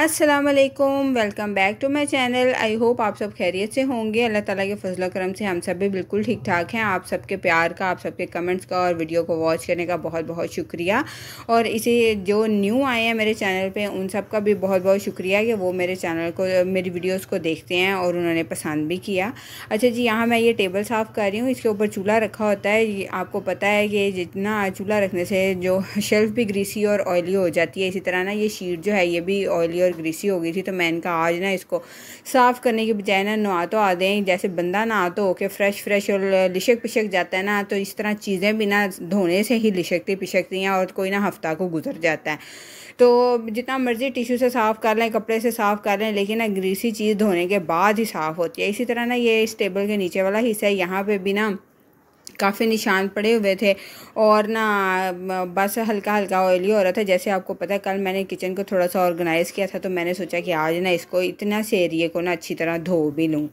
अस्सलाम वालेकुम welcome back to my channel I hope आप सब खैरियत से होंगे अल्लाह ताला के फजल करम से हम सब भी बिल्कुल ठीक ठाक हैं आप सबके प्यार का आप सबके कमेंट्स का और वीडियो को वॉच करने का बहुत बहुत शुक्रिया और इसे जो न्यू आए हैं मेरे चैनल पे उन सब का भी बहुत बहुत शुक्रिया कि वो मेरे चैनल को मेरी वीडियोज़ को देखते हैं और उन्होंने पसंद भी किया अच्छा जी यहाँ मैं ये टेबल साफ़ कर रही हूँ इसके ऊपर चूल्हा रखा होता है आपको पता है कि जितना चूल्हा रखने से जो शेल्फ़ भी ग्रीसी और ऑयली हो जाती है इसी तरह ना ये शीट जो है ये भी ऑयली और ग्रीसी हो गई थी तो मैंने कहा आज ना इसको साफ़ करने की बजाय ना नहा तो आ दें जैसे बंदा नहा तो होके फ्रेश फ्रेश और लिशक पिशक जाता है ना तो इस तरह चीज़ें भी ना धोने से ही लिशकती पिशकती हैं और कोई ना हफ्ता को गुजर जाता है तो जितना मर्ज़ी टिशू से साफ़ कर लें कपड़े से साफ़ कर लें लेकिन ना ग्रीसी चीज़ धोने के बाद ही साफ़ होती है इसी तरह ना ये इस टेबल के नीचे वाला हिस्सा है यहाँ पे भी ना काफ़ी निशान पड़े हुए थे और ना बस हल्का हल्का ऑयली हो रहा था जैसे आपको पता है कल मैंने किचन को थोड़ा सा ऑर्गेनाइज़ किया था तो मैंने सोचा कि आज ना इसको इतना से एरिए को ना अच्छी तरह धो भी लूँ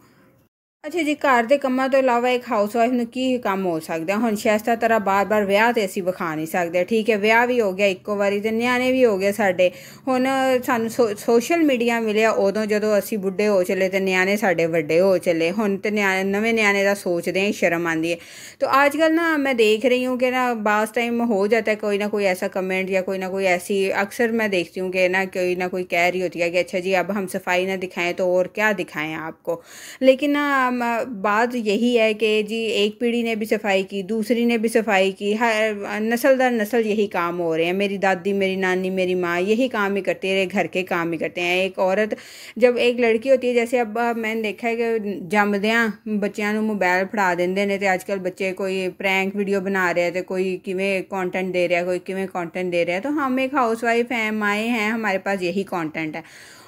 ਅੱਛਾ ਜੀ ਘਰ ਦੇ ਕੰਮਾਂ ਤੋਂ ਇਲਾਵਾ ਇੱਕ ਹਾਊਸ ਵਾਈਫ ਨੂੰ ਕੀ ਕੰਮ ਹੋ ਸਕਦਾ ਹੁਣ ਸ਼ੈਸਤਾ ਤਰ੍ਹਾਂ ਬਾਰ-ਬਾਰ ਵਿਆਹ ਤੇ ਅਸੀਂ ਵਿਖਾ ਨਹੀਂ ਸਕਦੇ ਠੀਕ ਹੈ ਵਿਆਹ ਵੀ ਹੋ ਗਿਆ ਇੱਕੋ ਵਾਰੀ ਤੇ ਨਿਆਣੇ ਵੀ ਹੋ ਗਏ ਸਾਡੇ ਹੁਣ ਸਾਨੂੰ ਸੋਸ਼ਲ ਮੀਡੀਆ ਮਿਲਿਆ ਉਦੋਂ ਜਦੋਂ ਅਸੀਂ ਬੁੱਢੇ ਹੋ ਚਲੇ ਤੇ ਨਿਆਣੇ ਸਾਡੇ ਵੱਡੇ ਹੋ ਚਲੇ ਹੁਣ ਤੇ ਨਿਆਣੇ ਨਵੇਂ ਨਿਆਣੇ ਦਾ ਸੋਚਦੇ ਆਂ ਸ਼ਰਮ ਆਂਦੀ ਹੈ ਤੋ ਅੱਜ ਕੱਲ ਨਾ ਮੈਂ ਦੇਖ ਰਹੀ ਹੂੰ ਕਿ ਨਾ ਬਾਸ ਟਾਈਮ ਹੋ ਜਾਂਦਾ ਹੈ ਕੋਈ ਨਾ ਕੋਈ ਐਸਾ ਕਮੈਂਟ ਜਾਂ ਕੋਈ ਨਾ ਕੋਈ ਐਸੀ ਅਕਸਰ ਮੈਂ ਦੇਖਤੀ ਹੂੰ ਕਿ ਨਾ ਕੋਈ ਨਾ ਕੋਈ ਕਹਿ ਰਹੀ ਹੁੰਦੀ ਹੈ ਕਿ ਅੱਛਾ ਜੀ ਅਬ ਹਮ ਸਫਾਈ ਨਾ ਦਿਖਾਏ तो और ਕੀ ਦਿਖਾਏ ਆਪਕੋ ਲੇਕਿਨ बात यही है कि जी एक पीढ़ी ने भी सफाई की दूसरी ने भी सफाई की हर नसल दर नसल यही काम हो रहे हैं मेरी दादी मेरी नानी मेरी माँ यही काम ही करती है घर के काम ही करते हैं एक औरत जब एक लड़की होती है जैसे अब मैंने देखा है कि ਜੰਮਦਿਆਂ ਬੱਚਿਆਂ मोबाइल ਮੋਬਾਈਲ देंगे ਦਿੰਦੇ ਨੇ ਤੇ ਅੱਜ ਕੱਲ ਬੱਚੇ ਕੋਈ ਪ੍ਰੈਂਕ ਵੀਡੀਓ ਬਣਾ ਰਿਹਾ ਤੇ ਕੋਈ ਕਿਵੇਂ ਕੰਟੈਂਟ ਦੇ ਰਿਹਾ ਕੋਈ ਕਿਵੇਂ दे रहा है तो हम एक हाउस वाइफ हैं माएँ हैं हमारे पास यही कॉन्टेंट है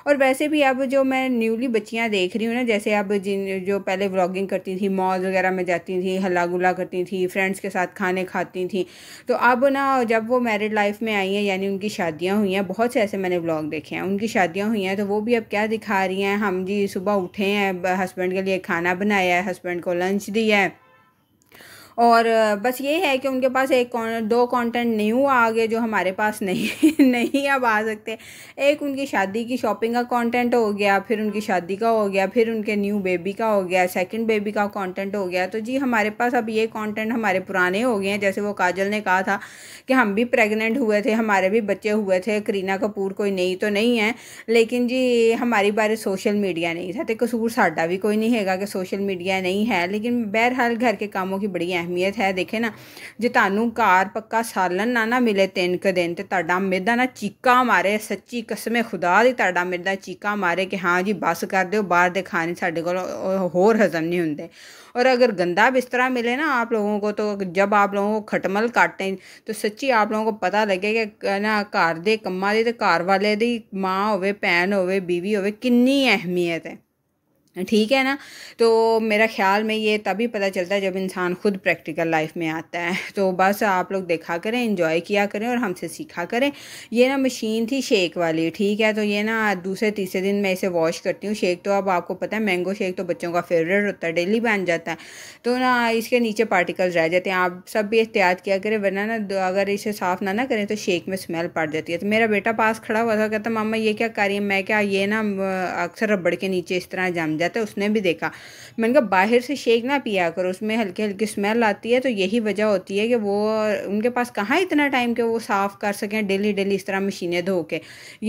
और वैसे भी अब जो मैं न्यूली बच्चियाँ देख रही हूँ ना जैसे अब जिन जो पहले व्लॉगिंग करती थी मॉल वगैरह में जाती थी हल्ला गुला करती थी फ्रेंड्स के साथ खाने खाती थी तो अब ना जब वो मैरिड लाइफ में आई हैं यानी उनकी शादियाँ हुई हैं बहुत से ऐसे मैंने व्लॉग देखे हैं उनकी शादियाँ हुई हैं तो वो भी अब क्या दिखा रही हैं हम जी सुबह उठे हैं हस्बैंड के लिए खाना बनाया है हस्बैंड को लंच दिया है और बस ये है कि उनके पास एक दो कंटेंट न्यू आ गए जो हमारे पास नहीं नहीं अब आ सकते एक उनकी शादी की शॉपिंग का कंटेंट हो गया फिर उनकी शादी का हो गया फिर उनके न्यू बेबी का हो गया सेकंड बेबी का कंटेंट हो गया तो जी हमारे पास अब ये कंटेंट हमारे पुराने हो गए हैं जैसे वो काजल ने कहा था कि हम भी प्रेगनेंट हुए थे हमारे भी बच्चे हुए थे करीना कपूर कोई नई तो नहीं है लेकिन जी हमारी बारे सोशल मीडिया नहीं था तो कसूर साडा भी कोई नहीं हैगा कि सोशल मीडिया नहीं है लेकिन बहरहाल घर के कामों की बड़ी अहमियत अहमियत है देखे ना जो ਤੁਹਾਨੂੰ ਘਰ पक्का सालन ना ना मिले तीन क दिन ਤੇ ਤੁਹਾਡਾ ਮਿਰਦਾ ਨਾ ਚੀਕਾ ਮਾਰੇ ਸੱਚੀ ਕਸਮੇ ਖੁਦਾ ਦੀ ਤੁਹਾਡਾ ਮਿਰਦਾ ਚੀਕਾ ਮਾਰੇ ਕਿ ਹਾਂ ਜੀ ਬਸ ਕਰ ਦਿਓ ਬਾਹਰ ਦੇ ਖਾਣੇ ਸਾਡੇ ਕੋਲ ਹੋਰ नहीं होंगे और अगर गंदा बिस्तरा मिले ना आप लोगों को तो जब आप लोगों को खटमल काटें तो सच्ची आप लोगों को पता लगे कि ना घर के कम्मा की तो घर वाले की माँ होवे भैन होवे बीवी होवे किन्नी अहमियत है ठीक है ना तो मेरा ख्याल में ये तभी पता चलता है जब इंसान खुद प्रैक्टिकल लाइफ में आता है तो बस आप लोग देखा करें इंजॉय किया करें और हमसे सीखा करें ये ना मशीन थी शेक वाली ठीक है तो ये ना दूसरे तीसरे दिन मैं इसे वॉश करती हूँ शेक तो अब आपको पता है मैंगो शेक तो बच्चों का फेवरेट होता है डेली बन जाता है तो ना इसके नीचे पार्टिकल्स रह जाते हैं आप सब भी एहतियात किया करें वरना ना अगर इसे साफ़ ना ना करें तो शेक में स्मेल पड़ जाती है तो मेरा बेटा पास खड़ा हुआ था कहता मामा ये क्या करिए मैं क्या ये ना अक्सर रबड़ के नीचे इस तरह जम जाता है उसने भी देखा मैंने कहा बाहर से शेक ना पिया करो उसमें हल्की हल्की स्मेल आती है तो यही वजह होती है कि वो उनके पास कहाँ इतना टाइम के वो साफ़ कर सकें डेली डेली इस तरह मशीनें धो के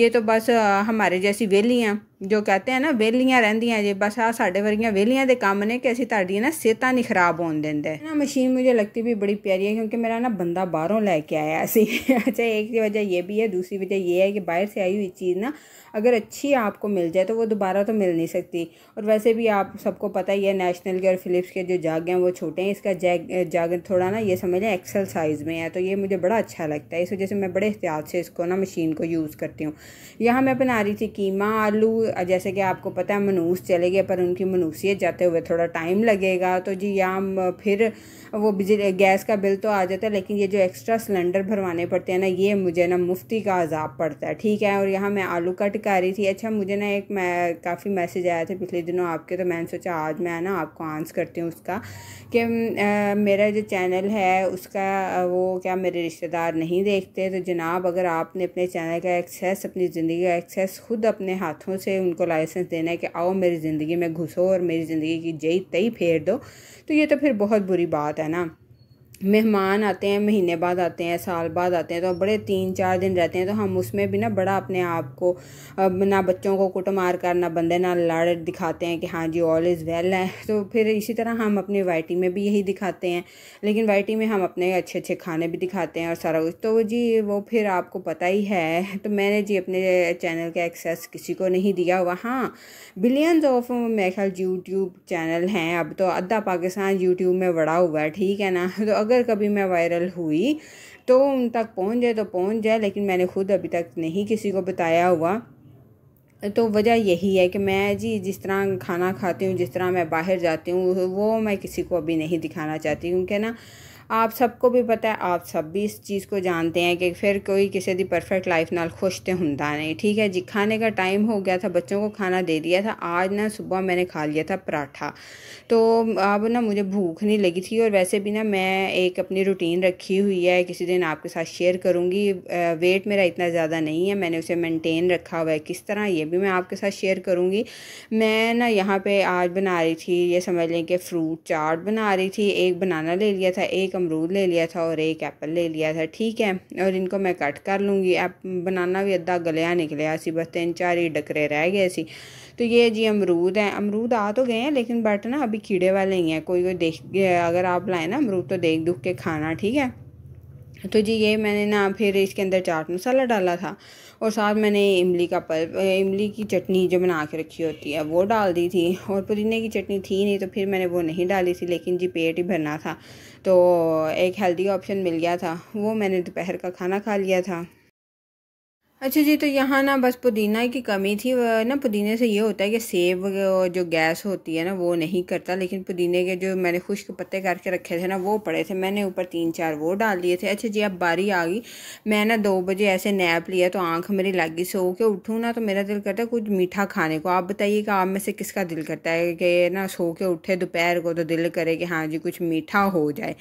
ये तो बस हमारे जैसी वेली हैं जो कहते हैं ना ਵੇਲੀਆਂ रहा ਜੇ बस ਆ ਸਾਡੇ ਵਰਗੀਆਂ ਵੇਲੀਆਂ ਦੇ ਕੰਮ ਨੇ ਕਿ ਅਸੀਂ ਤੁਹਾਡੀਆਂ ਨਾ नहीं खराब हो ਹੋਣ ਦਿੰਦੇ मुझे लगती भी बड़ी प्यारी है क्योंकि मेरा ना बंदा बहरों लैके आया अस अच्छा एक वजह ये भी है दूसरी वजह ये है कि बाहर से आई हुई चीज़ ना अगर अच्छी आपको मिल जाए तो वो दोबारा तो मिल नहीं सकती और वैसे भी आप सबको पता ही है नेशनल के और फिलिप्स के जो जाग हैं वो छोटे हैं इसका जैग जाग थोड़ा ना ये समझ लें एक्सल साइज़ में है तो ये मुझे बड़ा अच्छा लगता है इस वजह से मैं बड़े एहतियात से इसको ना मशीन को यूज़ करती हूँ यहाँ मैं बना रही थी कीमा आलू जैसे कि आपको पता है मनूस चले गए पर उनकी मनूसियत जाते हुए थोड़ा टाइम लगेगा तो जी या फिर वो बिजली गैस का बिल तो आ जाता है लेकिन ये जो एक्स्ट्रा सिलेंडर भरवाने पड़ते हैं ना ये मुझे ना मुफ्ती का अजाब पड़ता है ठीक है और यहाँ मैं आलू कट कर रही थी अच्छा मुझे ना एक मैं काफ़ी मैसेज आया था पिछले दिनों आपके तो मैंने सोचा आज मैं ना आपको आंस करती हूँ उसका कि मेरा जो चैनल है उसका वो क्या मेरे रिश्तेदार नहीं देखते तो जनाब अगर आपने अपने चैनल का एक्सेस अपनी ज़िंदगी का एक्सेस खुद अपने हाथों से उनको लाइसेंस देना है कि आओ मेरी ज़िंदगी में घुसो और मेरी ज़िंदगी की जई तई फेर दो तो ये तो फिर बहुत बुरी बात है ना मेहमान आते हैं महीने बाद आते हैं साल बाद आते हैं तो बड़े तीन चार दिन रहते हैं तो हम उसमें भी ना बड़ा अपने आप को ना बच्चों को कुटमार कर ना बंदे ना लाड़ दिखाते हैं कि हाँ जी ऑल इज़ वेल है तो फिर इसी तरह हम अपने वाइटी में भी यही दिखाते हैं लेकिन वाइटी में हम अपने अच्छे अच्छे खाने भी दिखाते हैं और सारा कुछ तो जी वो फिर आपको पता ही है तो मैंने जी अपने चैनल का एक्सेस किसी को नहीं दिया हुआ हाँ बिलियंस ऑफ मेरे ख्याल यूट्यूब चैनल हैं अब तो अद्धा पाकिस्तान यूट्यूब में बड़ा हुआ है ठीक है ना तो अगर अगर कभी मैं वायरल हुई तो उन तक पहुंच जाए तो पहुंच जाए लेकिन मैंने खुद अभी तक नहीं किसी को बताया हुआ तो वजह यही है कि मैं जी जिस तरह खाना खाती हूँ जिस तरह मैं बाहर जाती हूँ वो मैं किसी को अभी नहीं दिखाना चाहती क्योंकि ना आप सबको भी पता है आप सब भी इस चीज़ को जानते हैं कि फिर कोई किसी की परफेक्ट लाइफ नाल खुश तो ਹੁੰਦਾ नहीं ठीक है जी खाने का टाइम हो गया था बच्चों को खाना दे दिया था आज ना सुबह मैंने खा लिया था पराठा तो अब ना मुझे भूख नहीं लगी थी और वैसे भी ना मैं एक अपनी रूटीन रखी हुई है किसी दिन आपके साथ शेयर करूँगी वेट मेरा इतना ज़्यादा नहीं है मैंने उसे मेनटेन रखा हुआ है किस तरह ये भी मैं आपके साथ शेयर करूँगी मैं ना यहाँ पर आज बना रही थी ये समझ लें कि फ्रूट चाट बना रही थी एक बनाना ले लिया था एक अमरूद ले लिया था और एक एप्पल ले लिया था ठीक है और इनको मैं कट कर लूँगी ऐप बनाना भी अद्धा गलिया निकलिया सी बस तीन चार ही डकरे रह गए सी तो ये जी अमरूद है अमरूद आ तो गए हैं लेकिन बट ना अभी कीड़े वाले ही हैं कोई कोई देख अगर आप लाए ना अमरूद तो देख दुख के खाना ठीक है तो जी ये मैंने ना फिर इसके अंदर चाट मसाला डाला था और साथ मैंने इमली का पल इमली की चटनी जो बना के रखी होती है वो डाल दी थी और पुदीने की चटनी थी नहीं तो फिर मैंने वो नहीं डाली थी लेकिन जी पेट ही भरना था तो एक हेल्दी ऑप्शन मिल गया था वो मैंने दोपहर का खाना खा लिया था अच्छा जी तो यहाँ ना बस पुदीना की कमी थी ना पुदीने से ये होता है कि सेब जो गैस होती है ना वो नहीं करता लेकिन पुदीने के जो मैंने खुश्क पत्ते करके रखे थे ना वो पड़े थे मैंने ऊपर तीन चार वो डाल दिए थे अच्छा जी अब बारी आ गई मैं ना दो बजे ऐसे नैप लिया तो आँख मेरी लगी सो के उठूँ ना तो मेरा दिल करता है कुछ मीठा खाने को आप बताइए कि आप में से किसका दिल करता है कि ना सो के उठे दोपहर को तो दिल करे कि हाँ जी कुछ मीठा हो जाए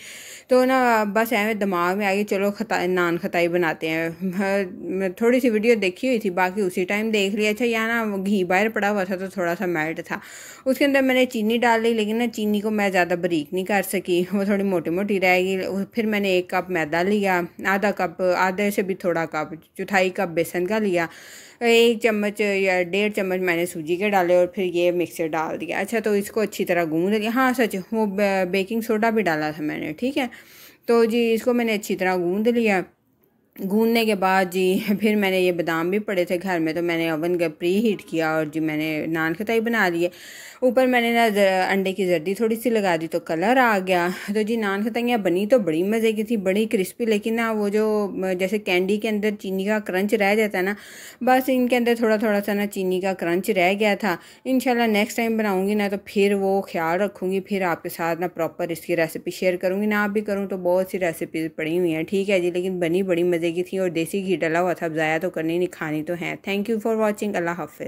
तो ना बस ऐसे दिमाग में आ गई चलो खता नान खताई बनाते हैं थोड़ी सी वीडियो देखी हुई थी बाकी उसी टाइम देख लिया अच्छा यहाँ ना घी बाहर पड़ा हुआ था तो थोड़ा सा मेल्ट था उसके अंदर मैंने चीनी डाल ली लेकिन ना चीनी को मैं ज़्यादा बरीक नहीं कर सकी वो थोड़ी मोटी मोटी रहेगी फिर मैंने एक कप मैदा लिया आधा कप आधे से भी थोड़ा कप चौथाई कप बेसन का लिया एक चम्मच या डेढ़ चम्मच मैंने सूजी के डाले और फिर ये मिक्सर डाल दिया अच्छा तो इसको अच्छी तरह गूँध लिया हाँ सच वो बेकिंग सोडा भी डाला था मैंने ठीक है तो जी इसको मैंने अच्छी तरह गूँध लिया गूंदने के बाद जी फिर मैंने ये बादाम भी पड़े थे घर में तो मैंने ओवन का प्री हीट किया और जी मैंने नान खताई बना ली है ऊपर मैंने ना अंडे की जर्दी थोड़ी सी लगा दी तो कलर आ गया तो जी नान खताइयाँ बनी तो बड़ी मज़े की थी बड़ी क्रिस्पी लेकिन ना वो जो जैसे कैंडी के अंदर चीनी का क्रंच रह जाता है ना बस इनके अंदर थोड़ा थोड़ा सा ना चीनी का क्रंच रह गया था इन नेक्स्ट टाइम बनाऊँगी ना तो फिर वो ख्याल रखूँगी फिर आपके साथ ना प्रॉपर इसकी रेसिपी शेयर करूँगी ना आप भी करूँ तो बहुत सी रेसिपीज़ पड़ी हुई हैं ठीक है जी लेकिन बनी बड़ी मज़े मज़े की थी और देसी घी डला हुआ था अब ज़ाया तो करनी नहीं खानी तो है थैंक यू फॉर वॉचिंग अल्लाह हाफिज़